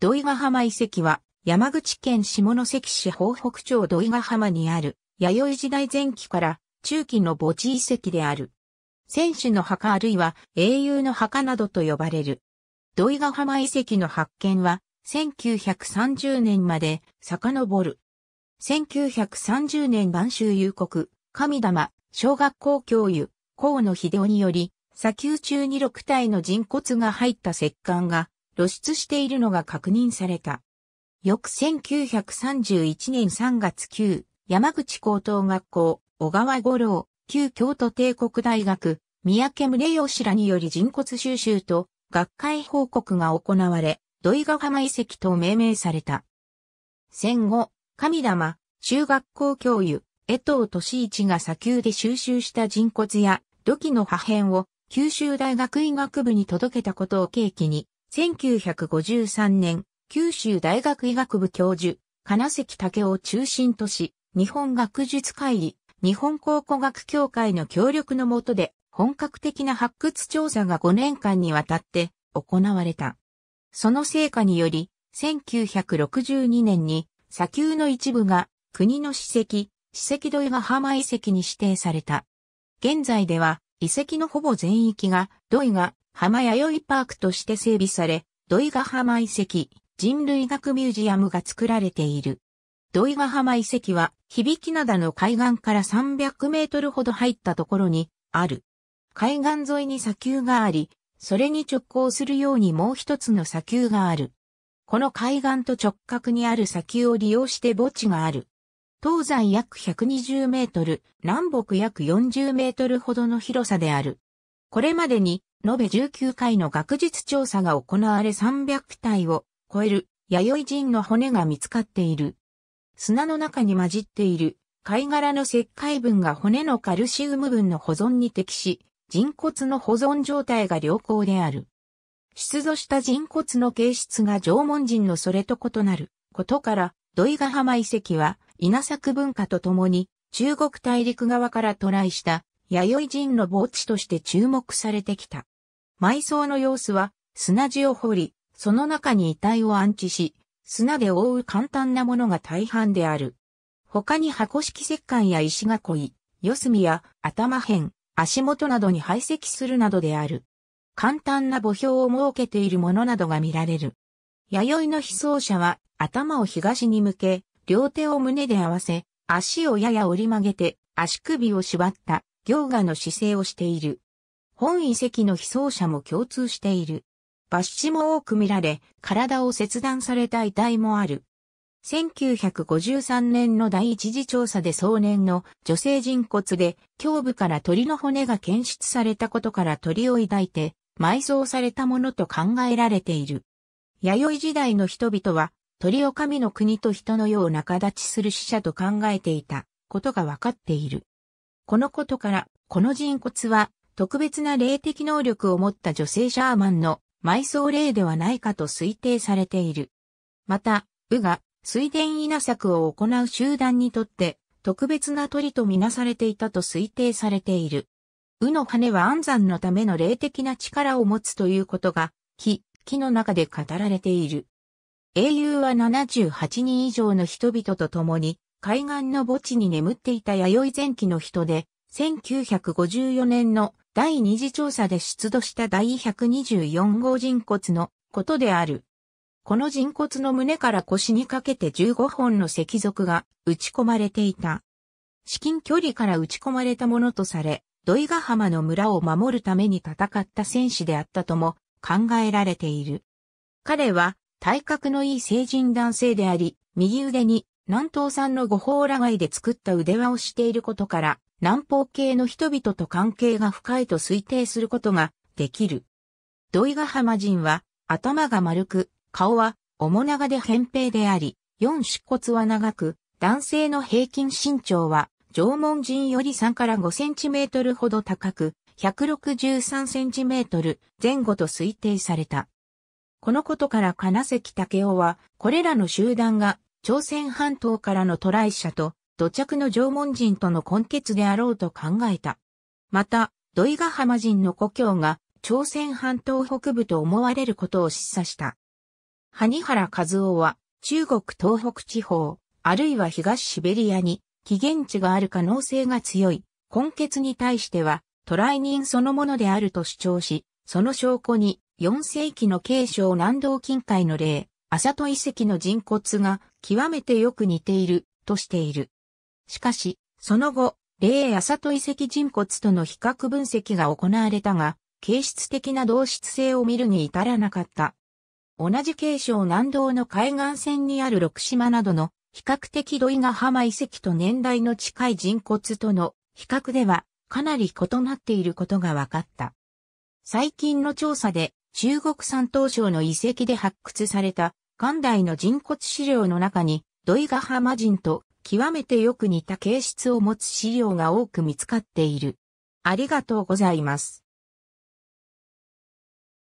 土井ヶ浜遺跡は、山口県下関市方北町土井ヶ浜にある、弥生時代前期から中期の墓地遺跡である。戦士の墓あるいは英雄の墓などと呼ばれる。土井ヶ浜遺跡の発見は、1930年まで遡る。1930年晩州夕刻、神玉、小学校教諭、河野秀夫により、砂丘中に6体の人骨が入った石棺が露出しているのが確認された。翌1931年3月9、山口高等学校、小川五郎、旧京都帝国大学、三宅宗義らにより人骨収集と学会報告が行われ、土井ヶ浜遺跡と命名された。戦後、神玉、中学校教諭、江藤俊一が砂丘で収集した人骨や土器の破片を九州大学医学部に届けたことを契機に、1953年、九州大学医学部教授、金関武を中心とし、日本学術会議、日本考古学協会の協力のもとで、本格的な発掘調査が5年間にわたって行われた。その成果により、1962年に砂丘の一部が国の史跡、史跡土井ヶ浜遺跡に指定された。現在では遺跡のほぼ全域が土井が浜弥生パークとして整備され、土井ヶ浜遺跡、人類学ミュージアムが作られている。土井ヶ浜遺跡は、響き灘の海岸から300メートルほど入ったところにある。海岸沿いに砂丘があり、それに直行するようにもう一つの砂丘がある。この海岸と直角にある砂丘を利用して墓地がある。東西約120メートル、南北約40メートルほどの広さである。これまでに、延べ19回の学術調査が行われ300体を超える弥生人の骨が見つかっている。砂の中に混じっている貝殻の石灰分が骨のカルシウム分の保存に適し、人骨の保存状態が良好である。出土した人骨の形質が縄文人のそれと異なることから、土井ヶ浜遺跡は稲作文化とともに中国大陸側から渡来した弥生人の墓地として注目されてきた。埋葬の様子は砂地を掘り、その中に遺体を安置し、砂で覆う簡単なものが大半である。他に箱式石棺や石囲い、四隅や頭辺、足元などに排斥するなどである。簡単な墓標を設けているものなどが見られる。弥生の被葬者は頭を東に向け、両手を胸で合わせ、足をやや折り曲げて、足首を縛った行画の姿勢をしている。本遺跡の被葬者も共通している。抜死も多く見られ、体を切断された遺体もある。1953年の第一次調査で壮年の女性人骨で、胸部から鳥の骨が検出されたことから鳥を抱いて、埋葬されたものと考えられている。弥生時代の人々は、鳥を神の国と人のような形する死者と考えていたことが分かっている。このことから、この人骨は特別な霊的能力を持った女性シャーマンの埋葬霊ではないかと推定されている。また、ウが水田稲作を行う集団にとって特別な鳥とみなされていたと推定されている。ウの羽は安産のための霊的な力を持つということが、木、木の中で語られている。英雄は78人以上の人々と共に海岸の墓地に眠っていた弥生前期の人で、1954年の第二次調査で出土した第124号人骨のことである。この人骨の胸から腰にかけて15本の石属が打ち込まれていた。至近距離から打ち込まれたものとされ、土井ヶ浜の村を守るために戦った戦士であったとも考えられている。彼は体格のいい成人男性であり、右腕に南東産の五宝羅外で作った腕輪をしていることから、南方系の人々と関係が深いと推定することができる。土井ヶ浜人は、頭が丸く、顔は、面長で扁平であり、四出骨は長く、男性の平均身長は、縄文人より3から5センチメートルほど高く、163センチメートル前後と推定された。このことから金関武雄は、これらの集団が朝鮮半島からの渡来者と土着の縄文人との根結であろうと考えた。また、土井ヶ浜人の故郷が朝鮮半島北部と思われることを示唆した。萩原和夫は中国東北地方、あるいは東シベリアに起源地がある可能性が強い、根結に対しては、渡来人そのものであると主張し、その証拠に4世紀の継承南道近海の例、浅戸遺跡の人骨が極めてよく似ているとしている。しかし、その後、霊や里遺跡人骨との比較分析が行われたが、形質的な同質性を見るに至らなかった。同じ継承南道の海岸線にある六島などの比較的土井ヶ浜遺跡と年代の近い人骨との比較ではかなり異なっていることが分かった。最近の調査で中国山東省の遺跡で発掘された元代の人骨資料の中に、土井ヶ浜人と極めてよく似た形質を持つ資料が多く見つかっている。ありがとうございます。